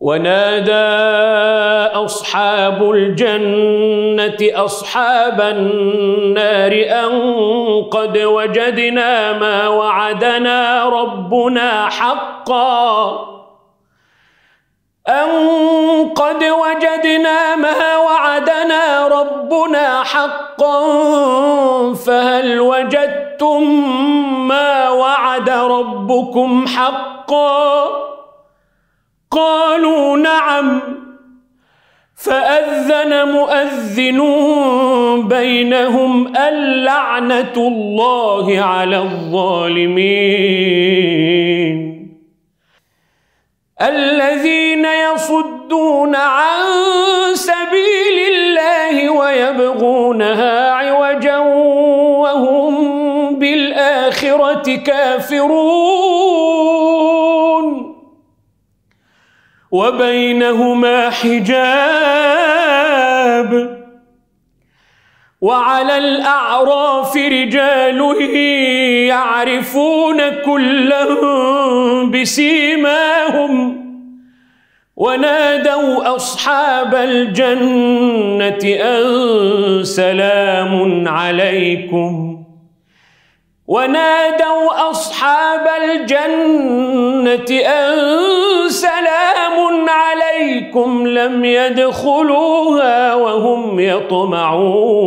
ونادى أصحاب الجنة أصحاب النار أن قد وجدنا ما وعدنا ربنا حقا أن قد وجدنا ما وعدنا ربنا حقا فهل وجدتم ما وعد ربكم حقا قالوا نعم فأذن مؤذن بينهم اللعنة الله على الظالمين الذين يصدون عن سبيل الله ويبغونها عوجا وهم بالآخرة كافرون وبينهما حجاب وعلى الأعراف رجال يعرفون كلا بسيماهم ونادوا أصحاب الجنة أن سلام عليكم ونادوا أصحاب الجنة أن سلام عليكم لم يدخلوها وهم يطمعون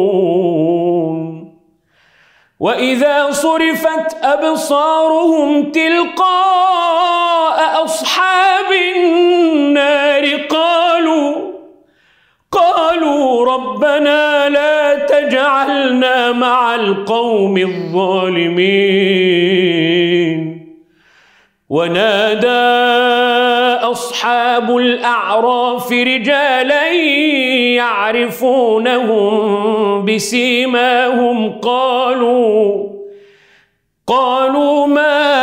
وإذا صرفت أبصارهم تلقاء أصحاب النار قالوا قالوا ربنا لا تجعلنا مع القوم الظالمين ونادى أصحاب الأعراف رجالا يعرفونهم بسيماهم قالوا قالوا ما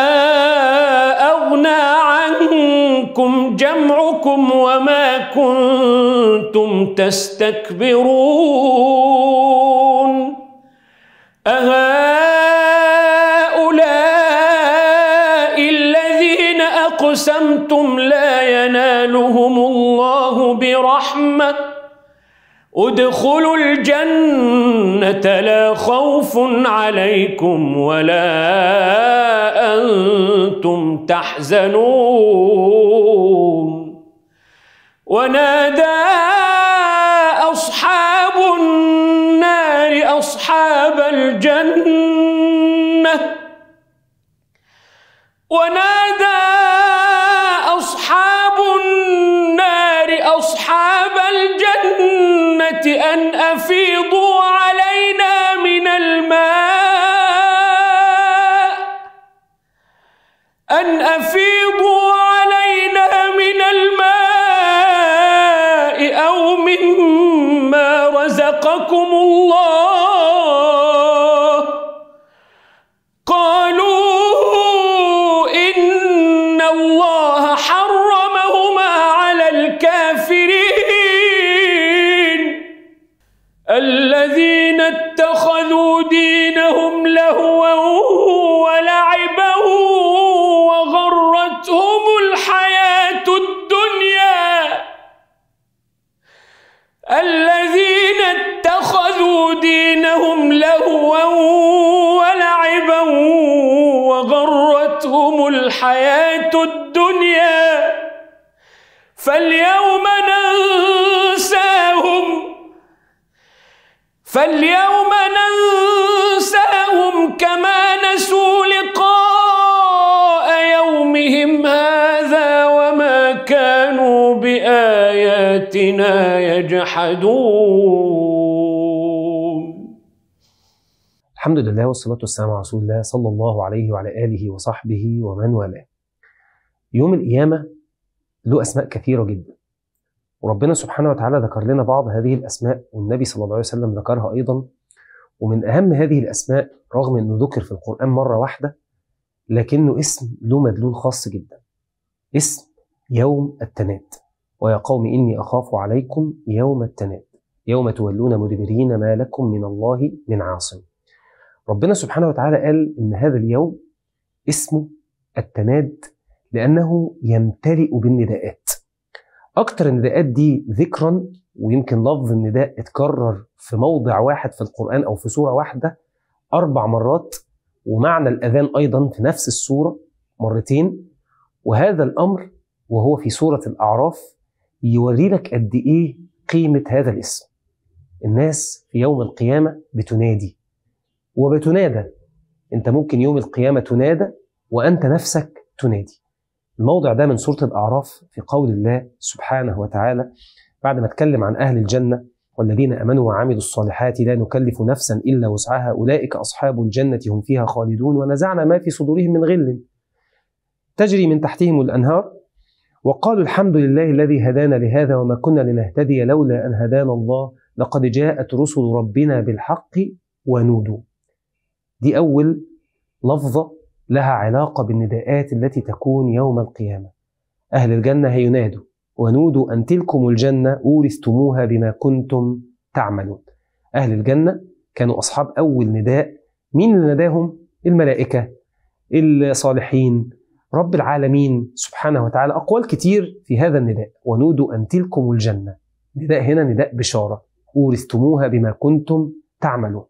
أغنى عنكم جمعكم وما كنتم تستكبرون أهل أقسمتم لا ينالهم الله برحمة ادخلوا الجنة لا خوف عليكم ولا أنتم تحزنون ونادى أصحاب النار أصحاب الجنة ونادى يجحدون الحمد لله والصلاة والسلام على رسول الله صلى الله عليه وعلى آله وصحبه ومن والاه يوم القيامة له أسماء كثيرة جدا وربنا سبحانه وتعالى ذكر لنا بعض هذه الأسماء والنبي صلى الله عليه وسلم ذكرها أيضا ومن أهم هذه الأسماء رغم أنه ذكر في القرآن مرة واحدة لكنه اسم له مدلول خاص جدا اسم يوم التناد ويا قوم إني أخاف عليكم يوم التناد يوم تولون مدبرين ما لكم من الله من عاصم ربنا سبحانه وتعالى قال إن هذا اليوم اسمه التناد لأنه يمتلئ بالنداءات أكتر النداءات دي ذكرا ويمكن لفظ النداء اتكرر في موضع واحد في القرآن أو في سورة واحدة أربع مرات ومعنى الأذان أيضا في نفس السورة مرتين وهذا الأمر وهو في سورة الأعراف يوري لك قد ايه قيمه هذا الاسم الناس في يوم القيامه بتنادي وبتنادى انت ممكن يوم القيامه تنادى وانت نفسك تنادي الموضع ده من سوره الاعراف في قول الله سبحانه وتعالى بعد ما اتكلم عن اهل الجنه والذين امنوا وعملوا الصالحات لا نكلف نفسا الا وسعها اولئك اصحاب الجنه هم فيها خالدون ونزعنا ما في صدورهم من غل تجري من تحتهم الانهار وقالوا الحمد لله الذي هدانا لهذا وما كنا لنهتدي لولا أن هدانا الله لقد جاءت رسل ربنا بالحق ونودوا دي أول لفظة لها علاقة بالنداءات التي تكون يوم القيامة أهل الجنة هينادوا ونودوا أن تلكم الجنة أورثتموها بما كنتم تعملون أهل الجنة كانوا أصحاب أول نداء مين اللي ناداهم؟ الملائكة الصالحين رب العالمين سبحانه وتعالى أقوال كتير في هذا النداء ونودوا أن تلكم الجنة نداء هنا نداء بشارة أورثتموها بما كنتم تعملون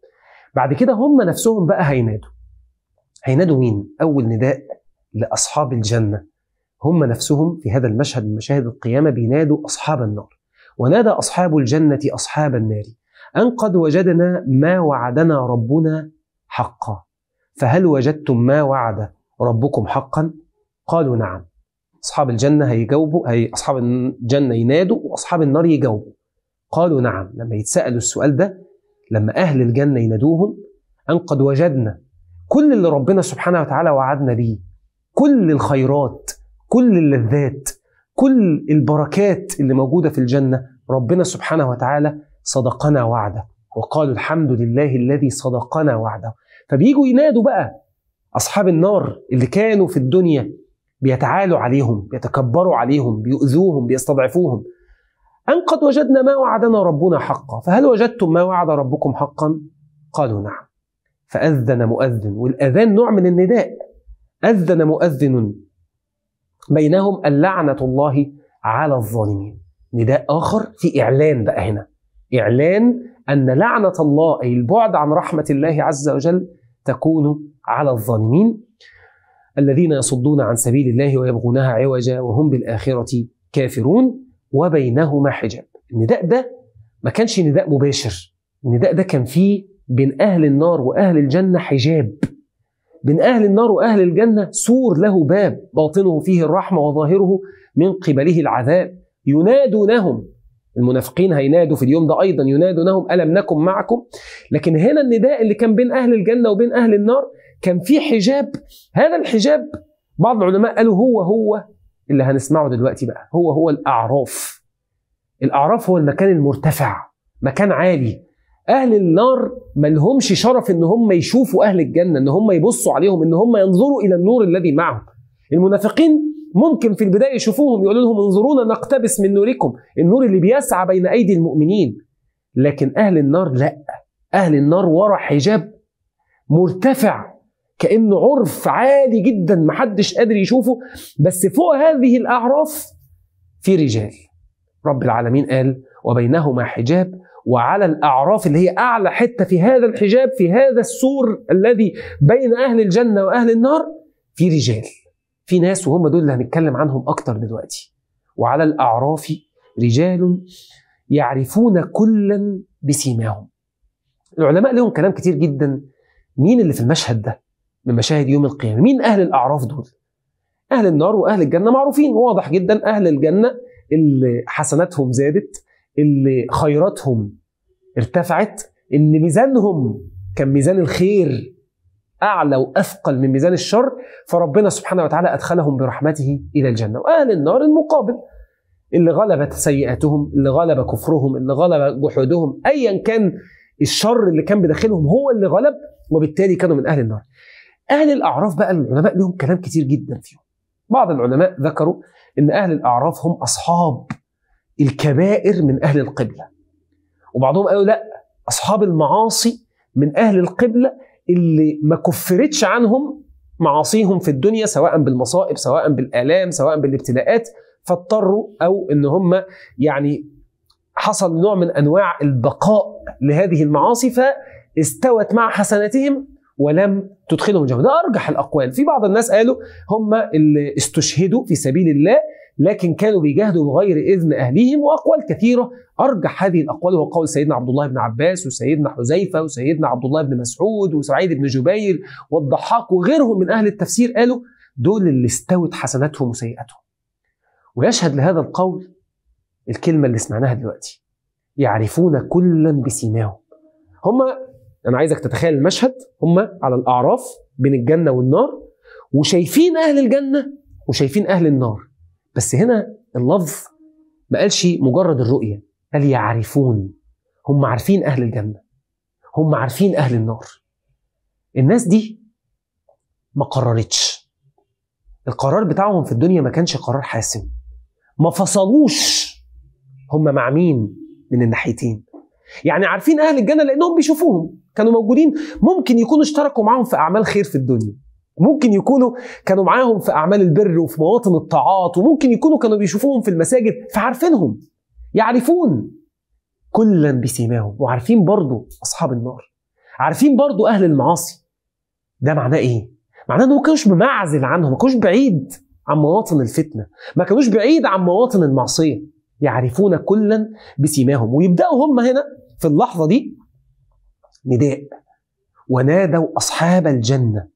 بعد كده هم نفسهم بقى هينادوا هينادوا مين؟ أول نداء لأصحاب الجنة هم نفسهم في هذا المشهد من مشاهد القيامة بينادوا أصحاب النار ونادى أصحاب الجنة أصحاب النار أن قد وجدنا ما وعدنا ربنا حقا فهل وجدتم ما وعد ربكم حقا قالوا نعم أصحاب الجنة هيجاوبوا هي أصحاب الجنة ينادوا وأصحاب النار يجاوبوا قالوا نعم لما يتسألوا السؤال ده لما أهل الجنة ينادوهم أن قد وجدنا كل اللي ربنا سبحانه وتعالى وعدنا بيه كل الخيرات كل اللذات كل البركات اللي موجودة في الجنة ربنا سبحانه وتعالى صدقنا وعده وقالوا الحمد لله الذي صدقنا وعده فبيجوا ينادوا بقى أصحاب النار اللي كانوا في الدنيا بيتعالوا عليهم بيتكبروا عليهم بيؤذوهم بيستضعفوهم أن قد وجدنا ما وعدنا ربنا حقا فهل وجدتم ما وعد ربكم حقا؟ قالوا نعم فأذن مؤذن والأذان نوع من النداء أذن مؤذن بينهم اللعنة الله على الظالمين نداء آخر في إعلان بقى هنا إعلان أن لعنة الله أي البعد عن رحمة الله عز وجل تكون على الظالمين الذين يصدون عن سبيل الله ويبغونها عوجا وهم بالآخرة كافرون وبينهما حجاب النداء ده ما كانش نداء مباشر النداء ده كان فيه بين أهل النار وأهل الجنة حجاب بين أهل النار وأهل الجنة سور له باب باطنه فيه الرحمة وظاهره من قبله العذاب ينادونهم المنافقين هينادوا في اليوم ده أيضا ينادونهم ألم نكن معكم لكن هنا النداء اللي كان بين أهل الجنة وبين أهل النار كان في حجاب هذا الحجاب بعض العلماء قالوا هو هو اللي هنسمعه دلوقتي بقى هو هو الاعراف الاعراف هو المكان المرتفع مكان عالي اهل النار ما لهمش شرف ان هم يشوفوا اهل الجنه ان هم يبصوا عليهم ان هم ينظروا الى النور الذي معهم المنافقين ممكن في البدايه يشوفوهم يقولوا لهم انظرونا نقتبس من نوركم النور اللي بيسعى بين ايدي المؤمنين لكن اهل النار لا اهل النار ورا حجاب مرتفع كانه عرف عالي جدا محدش قادر يشوفه بس فوق هذه الاعراف في رجال رب العالمين قال وبينهما حجاب وعلى الاعراف اللي هي اعلى حته في هذا الحجاب في هذا السور الذي بين اهل الجنه واهل النار في رجال في ناس وهم دول اللي هنتكلم عنهم اكتر دلوقتي وعلى الاعراف رجال يعرفون كلا بسيماهم العلماء لهم كلام كتير جدا مين اللي في المشهد ده من مشاهد يوم القيامة مين أهل الأعراف دول؟ أهل النار وأهل الجنة معروفين واضح جدا أهل الجنة اللي حسناتهم زادت اللي خيراتهم ارتفعت ان ميزانهم كان ميزان الخير اعلى واثقل من ميزان الشر فربنا سبحانه وتعالى ادخلهم برحمته الى الجنه واهل النار المقابل اللي غلبت سيئاتهم اللي غلب كفرهم اللي غلب جحودهم ايا كان الشر اللي كان بداخلهم هو اللي غلب وبالتالي كانوا من اهل النار اهل الاعراف بقى العلماء لهم كلام كتير جدا فيهم بعض العلماء ذكروا ان اهل الاعراف هم اصحاب الكبائر من اهل القبله وبعضهم قالوا لا اصحاب المعاصي من اهل القبله اللي ما كفرتش عنهم معاصيهم في الدنيا سواء بالمصائب سواء بالالام سواء بالابتلاءات فاضطروا او ان هم يعني حصل نوع من انواع البقاء لهذه المعاصي فاستوت مع حسناتهم ولم تدخلهم الجنه ده ارجح الاقوال في بعض الناس قالوا هم اللي استشهدوا في سبيل الله لكن كانوا بيجاهدوا بغير اذن اهليهم واقوال كثيره ارجح هذه الاقوال هو قول سيدنا عبد الله بن عباس وسيدنا حذيفه وسيدنا عبد الله بن مسعود وسعيد بن جبير والضحاك وغيرهم من اهل التفسير قالوا دول اللي استوت حسناتهم وسيئاتهم ويشهد لهذا القول الكلمه اللي سمعناها دلوقتي يعرفون كلا بسيماهم هم انا عايزك تتخيل المشهد هم على الاعراف بين الجنه والنار وشايفين اهل الجنه وشايفين اهل النار بس هنا اللفظ ما قالش مجرد الرؤيه قال يعرفون هم عارفين اهل الجنه هم عارفين اهل النار الناس دي ما قررتش القرار بتاعهم في الدنيا ما كانش قرار حاسم ما فصلوش هم مع مين من الناحيتين يعني عارفين اهل الجنه لانهم بيشوفوهم كانوا موجودين ممكن يكونوا اشتركوا معاهم في اعمال خير في الدنيا ممكن يكونوا كانوا معاهم في اعمال البر وفي مواطن الطاعات وممكن يكونوا كانوا بيشوفوهم في المساجد فعارفينهم يعرفون كلا بسيماهم وعارفين برضو اصحاب النار عارفين برضو اهل المعاصي ده معناه ايه معناه انه ما كانوش بمعزل عنهم ما كانوش بعيد عن مواطن الفتنه ما كانوش بعيد عن مواطن المعصيه يعرفون كلا بسيماهم ويبداوا هم هنا في اللحظه دي نداء ونادوا أصحاب الجنة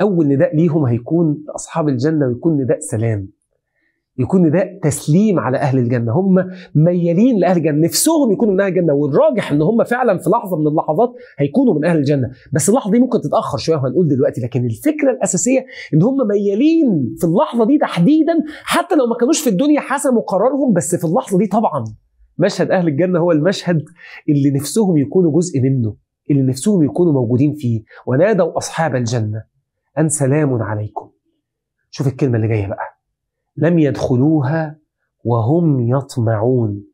أول نداء ليهم هيكون أصحاب الجنة ويكون نداء سلام يكون نداء تسليم على أهل الجنة هم ميالين لأهل الجنة نفسهم يكونوا من أهل الجنة والراجح إن هم فعلا في لحظة من اللحظات هيكونوا من أهل الجنة بس اللحظة دي ممكن تتأخر شوية وهنقول دلوقتي لكن الفكرة الأساسية إن هم ميالين في اللحظة دي تحديدا حتى لو ما كانوش في الدنيا حسموا قرارهم بس في اللحظة دي طبعا مشهد أهل الجنة هو المشهد اللي نفسهم يكونوا جزء منه اللي نفسهم يكونوا موجودين فيه ونادوا أصحاب الجنة أن سلام عليكم شوف الكلمة اللي جاية بقى لم يدخلوها وهم يطمعون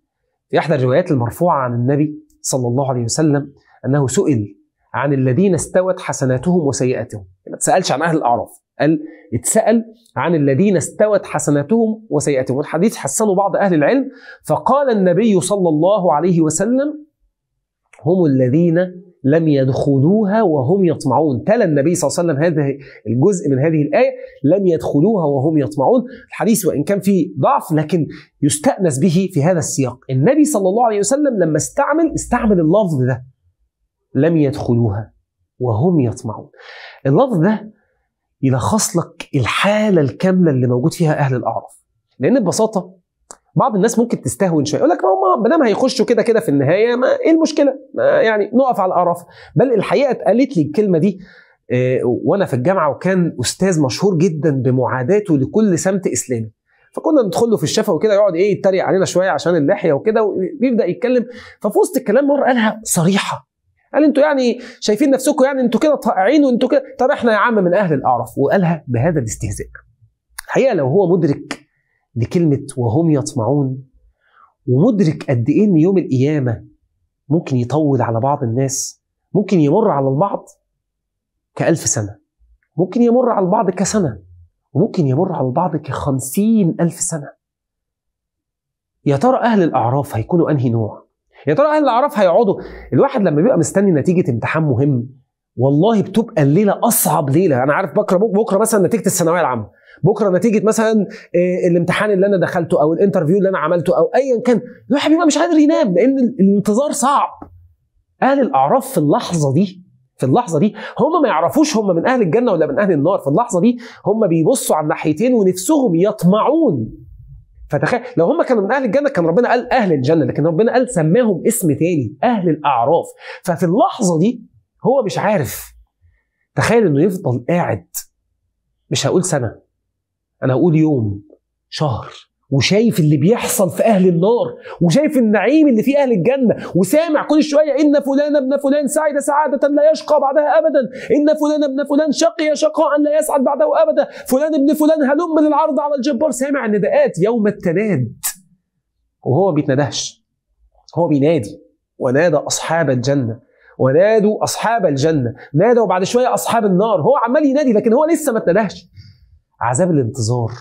في إحدى الروايات المرفوعة عن النبي صلى الله عليه وسلم أنه سئل عن الذين استوت حسناتهم وسيئاتهم ما تسألش عن أهل الأعراف قال اتسأل عن الذين استوت حسناتهم وسيئاتهم والحديث حسنه بعض أهل العلم فقال النبي صلى الله عليه وسلم هم الذين لم يدخلوها وهم يطمعون تلا النبي صلى الله عليه وسلم هذا الجزء من هذه الآية لم يدخلوها وهم يطمعون الحديث وإن كان فيه ضعف لكن يستأنس به في هذا السياق النبي صلى الله عليه وسلم لما استعمل استعمل اللفظ ده لم يدخلوها وهم يطمعون اللفظ ده يلخص لك الحالة الكاملة اللي موجود فيها أهل الأعراف لأن ببساطة بعض الناس ممكن تستهون شويه يقول لك ما هم دام هيخشوا كده كده في النهايه ما ايه المشكله؟ ما يعني نقف على القرف بل الحقيقه اتقالت لي الكلمه دي آه، وانا في الجامعه وكان استاذ مشهور جدا بمعاداته لكل سمت اسلامي فكنا ندخل له في الشفا وكده يقعد ايه يتريق علينا شويه عشان اللحيه وكده ويبدا يتكلم ففي وسط الكلام مره قالها صريحه قال انتوا يعني شايفين نفسكم يعني انتوا كده طائعين وانتوا كده طب احنا يا عم من اهل الاعراف وقالها بهذا الاستهزاء الحقيقه لو هو مدرك لكلمة وهم يطمعون ومدرك قد إيه إن يوم القيامة ممكن يطول على بعض الناس ممكن يمر على البعض كألف سنة ممكن يمر على البعض كسنة وممكن يمر على البعض كخمسين ألف سنة يا ترى أهل الأعراف هيكونوا أنهي نوع؟ يا ترى أهل الأعراف هيقعدوا الواحد لما بيبقى مستني نتيجة امتحان مهم والله بتبقى الليلة أصعب ليلة أنا عارف بكرة بكرة مثلا نتيجة الثانوية العامة بكره نتيجه مثلا آه، الامتحان اللي انا دخلته او الانترفيو اللي انا عملته او ايا كان الواحد بيبقى مش قادر ينام لان الانتظار صعب اهل الاعراف في اللحظه دي في اللحظه دي هم ما يعرفوش هم من اهل الجنه ولا من اهل النار في اللحظه دي هم بيبصوا على الناحيتين ونفسهم يطمعون فتخيل لو هم كانوا من اهل الجنه كان ربنا قال اهل الجنه لكن ربنا قال سماهم اسم تاني اهل الاعراف ففي اللحظه دي هو مش عارف تخيل انه يفضل قاعد مش هقول سنه انا هقول يوم شهر وشايف اللي بيحصل في اهل النار وشايف النعيم اللي في اهل الجنه وسامع كل شويه ان فلان ابن فلان سعد سعاده لا يشقى بعدها ابدا ان فلان ابن فلان شقي شقاء لا يسعد بعده ابدا فلان ابن فلان هلم للعرض على الجبار سامع النداءات يوم التناد وهو ما بيتنادهش هو بينادي ونادى اصحاب الجنه ونادوا اصحاب الجنه نادوا بعد شويه اصحاب النار هو عمال ينادي لكن هو لسه ما اتنادهش عذاب الانتظار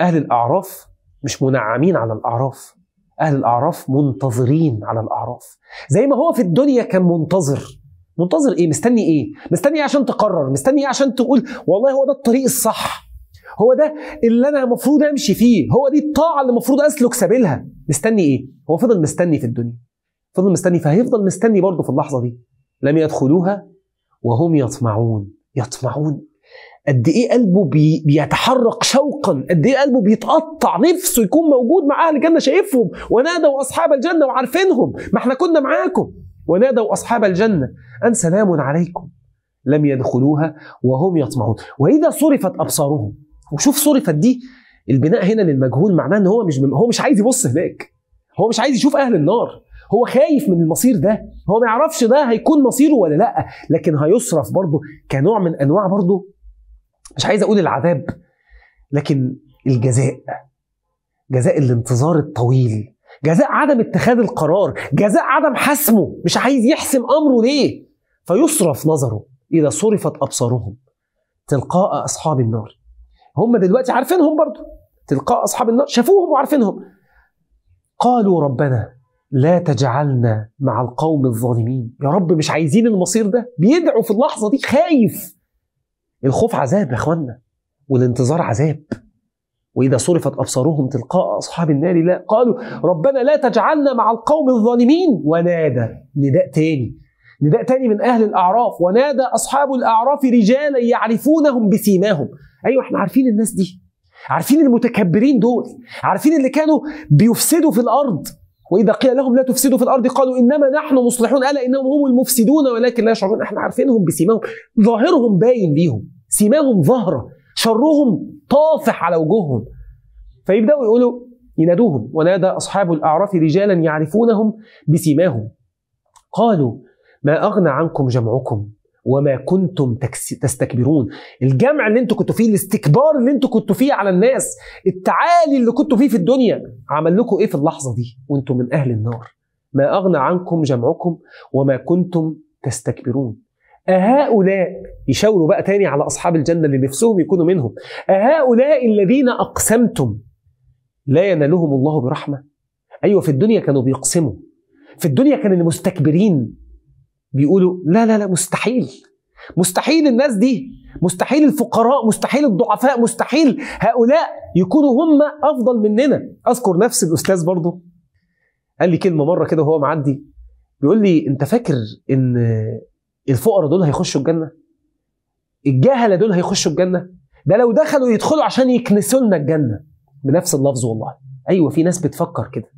أهل الأعراف مش منعمين على الأعراف أهل الأعراف منتظرين على الأعراف زي ما هو في الدنيا كان منتظر منتظر إيه؟ مستني إيه؟ مستني إيه عشان تقرر؟ مستني إيه عشان تقول والله هو ده الطريق الصح هو ده اللي أنا المفروض أمشي فيه هو دي الطاعة اللي المفروض أسلك سبيلها مستني إيه؟ هو فضل مستني في الدنيا فضل مستني فهيفضل مستني برضه في اللحظة دي لم يدخلوها وهم يطمعون يطمعون قد ايه قلبه بي بيتحرق شوقا قد ايه قلبه بيتقطع نفسه يكون موجود مع اهل الجنه شايفهم ونادوا اصحاب الجنه وعارفينهم ما احنا كنا معاكم ونادوا اصحاب الجنه ان سلام عليكم لم يدخلوها وهم يطمعون واذا صرفت ابصارهم وشوف صرفت دي البناء هنا للمجهول معناه ان هو مش هو مش عايز يبص هناك هو مش عايز يشوف اهل النار هو خايف من المصير ده هو ما يعرفش ده هيكون مصيره ولا لا لكن هيصرف برضه كنوع من انواع برضه مش عايز اقول العذاب لكن الجزاء جزاء الانتظار الطويل جزاء عدم اتخاذ القرار جزاء عدم حسمه مش عايز يحسم امره ليه فيصرف نظره اذا صرفت ابصارهم تلقاء اصحاب النار هم دلوقتي عارفينهم برضو تلقاء اصحاب النار شافوهم وعارفينهم قالوا ربنا لا تجعلنا مع القوم الظالمين يا رب مش عايزين المصير ده بيدعوا في اللحظه دي خايف الخوف عذاب يا اخوانا والانتظار عذاب واذا صرفت ابصارهم تلقاء اصحاب النار لا قالوا ربنا لا تجعلنا مع القوم الظالمين ونادى نداء تاني نداء تاني من اهل الاعراف ونادى اصحاب الاعراف رجالا يعرفونهم بسيماهم ايوه احنا عارفين الناس دي عارفين المتكبرين دول عارفين اللي كانوا بيفسدوا في الارض واذا قيل لهم لا تفسدوا في الارض قالوا انما نحن مصلحون الا انهم هم المفسدون ولكن لا يشعرون احنا عارفينهم بسيماهم ظاهرهم باين ليهم سيماهم ظهرة شرهم طافح على وجوههم فيبداوا يقولوا ينادوهم ونادى اصحاب الاعراف رجالا يعرفونهم بسيماهم قالوا ما اغنى عنكم جمعكم وما كنتم تستكبرون الجمع اللي انتوا كنتوا فيه الاستكبار اللي انتوا كنتوا فيه على الناس التعالي اللي كنتوا فيه في الدنيا عمل لكم ايه في اللحظه دي وانتم من اهل النار ما اغنى عنكم جمعكم وما كنتم تستكبرون أهؤلاء يشاوروا بقى تاني على أصحاب الجنة اللي نفسهم يكونوا منهم أهؤلاء الذين أقسمتم لا ينالهم الله برحمة أيوة في الدنيا كانوا بيقسموا في الدنيا كان المستكبرين بيقولوا لا لا لا مستحيل مستحيل الناس دي مستحيل الفقراء مستحيل الضعفاء مستحيل هؤلاء يكونوا هم أفضل مننا أذكر نفس الأستاذ برضه قال لي كلمة مرة كده وهو معدي بيقول لي أنت فاكر إن الفقراء دول هيخشوا الجنه الجهله دول هيخشوا الجنه ده لو دخلوا يدخلوا عشان يكنسوا لنا الجنه بنفس اللفظ والله ايوه في ناس بتفكر كده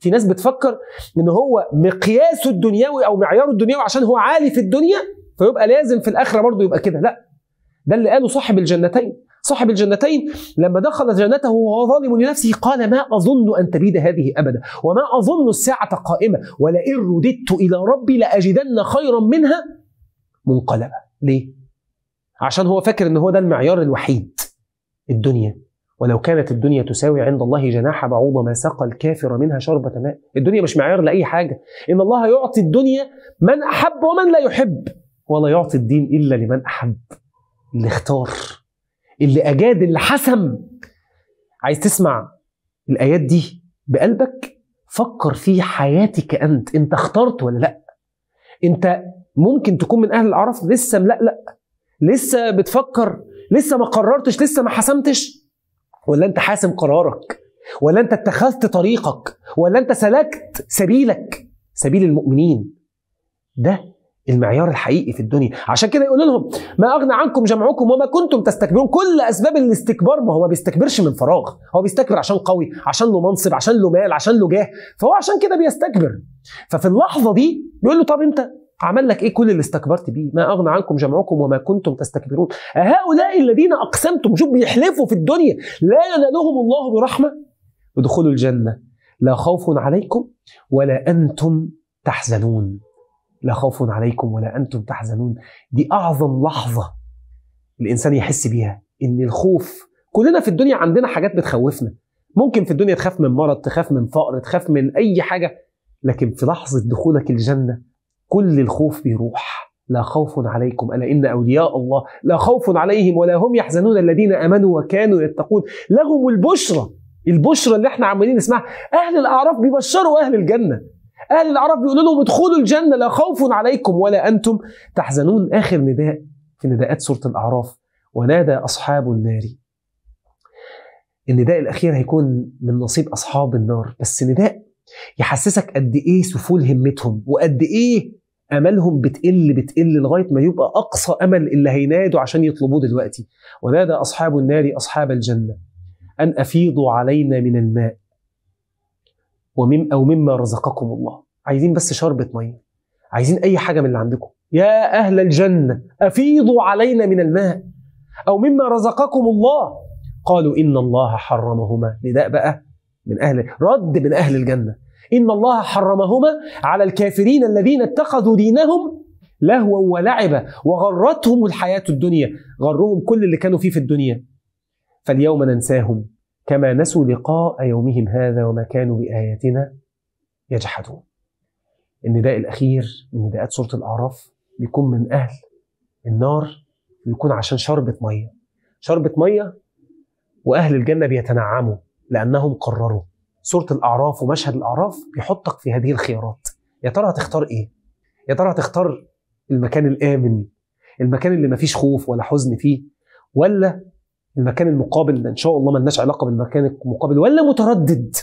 في ناس بتفكر ان هو مقياسه الدنيوي او معياره الدنيوي عشان هو عالي في الدنيا فيبقى لازم في الاخره برضه يبقى كده لا ده اللي قاله صاحب الجنتين صاحب الجنتين لما دخل جنته وهو ظالم لنفسه قال ما أظن أن تبيد هذه أبدا وما أظن الساعة قائمة ولئن رددت إلى ربي لأجدن خيرا منها منقلبة ليه؟ عشان هو فاكر أن هو ده المعيار الوحيد الدنيا ولو كانت الدنيا تساوي عند الله جناح بعوضة ما سقى الكافر منها شربة ماء الدنيا مش معيار لأي حاجة إن الله يعطي الدنيا من أحب ومن لا يحب ولا يعطي الدين إلا لمن أحب اللي اختار اللي أجاد اللي حسم عايز تسمع الآيات دي بقلبك فكر في حياتك أنت أنت اخترت ولا لأ أنت ممكن تكون من أهل الأعراف لسه ملألأ لسه بتفكر لسه ما قررتش لسه ما حسمتش ولا أنت حاسم قرارك ولا أنت اتخذت طريقك ولا أنت سلكت سبيلك سبيل المؤمنين ده المعيار الحقيقي في الدنيا عشان كده يقول لهم ما اغنى عنكم جمعكم وما كنتم تستكبرون كل اسباب الاستكبار ما هو ما بيستكبرش من فراغ هو بيستكبر عشان قوي عشان له منصب عشان له مال عشان له جاه فهو عشان كده بيستكبر ففي اللحظه دي بيقول له طب انت عمل لك ايه كل اللي استكبرت بيه ما اغنى عنكم جمعكم وما كنتم تستكبرون هؤلاء الذين اقسمتم شوف بيحلفوا في الدنيا لا ينالهم الله برحمه ادخلوا الجنه لا خوف عليكم ولا انتم تحزنون لا خوف عليكم ولا أنتم تحزنون دي أعظم لحظة الإنسان يحس بيها إن الخوف كلنا في الدنيا عندنا حاجات بتخوفنا ممكن في الدنيا تخاف من مرض تخاف من فقر تخاف من أي حاجة لكن في لحظة دخولك الجنة كل الخوف بيروح لا خوف عليكم ألا إن أولياء الله لا خوف عليهم ولا هم يحزنون الذين آمنوا وكانوا يتقون لهم البشرى البشرى اللي احنا عمالين نسمعها أهل الأعراف بيبشروا أهل الجنة أهل العرب بيقولوا لهم ادخلوا الجنة لا خوف عليكم ولا أنتم تحزنون آخر نداء في نداءات سورة الأعراف ونادى أصحاب النار النداء الأخير هيكون من نصيب أصحاب النار بس نداء يحسسك قد إيه سفول همتهم وقد إيه املهم بتقل بتقل لغايه ما يبقى اقصى امل اللي هينادوا عشان يطلبوه دلوقتي ونادى اصحاب النار اصحاب الجنه ان افيضوا علينا من الماء ومم أو مما رزقكم الله عايزين بس شربة مية عايزين أي حاجة من اللي عندكم يا أهل الجنة أفيضوا علينا من الماء أو مما رزقكم الله قالوا إن الله حرمهما نداء بقى من أهل رد من أهل الجنة إن الله حرمهما على الكافرين الذين اتخذوا دينهم لهوا ولعبا وغرتهم الحياة الدنيا غرهم كل اللي كانوا فيه في الدنيا فاليوم ننساهم كما نسوا لقاء يومهم هذا وما كانوا بآياتنا يجحدون النداء الأخير من نداءات سورة الأعراف بيكون من أهل النار بيكون عشان شربة مية شربة مية وأهل الجنة بيتنعموا لأنهم قرروا سورة الأعراف ومشهد الأعراف بيحطك في هذه الخيارات يا ترى هتختار إيه؟ يا ترى هتختار المكان الآمن المكان اللي مفيش خوف ولا حزن فيه ولا المكان المقابل ان شاء الله ملناش علاقه بالمكان المقابل ولا متردد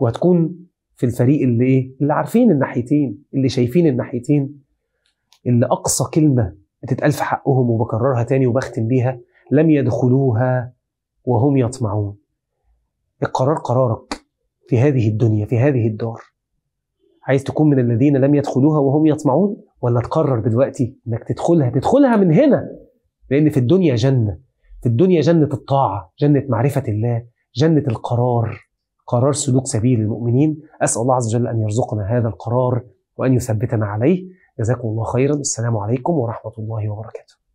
وهتكون في الفريق اللي ايه اللي عارفين الناحيتين اللي شايفين الناحيتين اللي اقصى كلمه بتتقال في حقهم وبكررها تاني وبختم بيها لم يدخلوها وهم يطمعون القرار قرارك في هذه الدنيا في هذه الدار عايز تكون من الذين لم يدخلوها وهم يطمعون ولا تقرر دلوقتي انك تدخلها تدخلها من هنا لان في الدنيا جنه في الدنيا جنة الطاعة جنة معرفة الله جنة القرار قرار سلوك سبيل المؤمنين أسأل الله عز وجل أن يرزقنا هذا القرار وأن يثبتنا عليه جزاكم الله خيرا السلام عليكم ورحمة الله وبركاته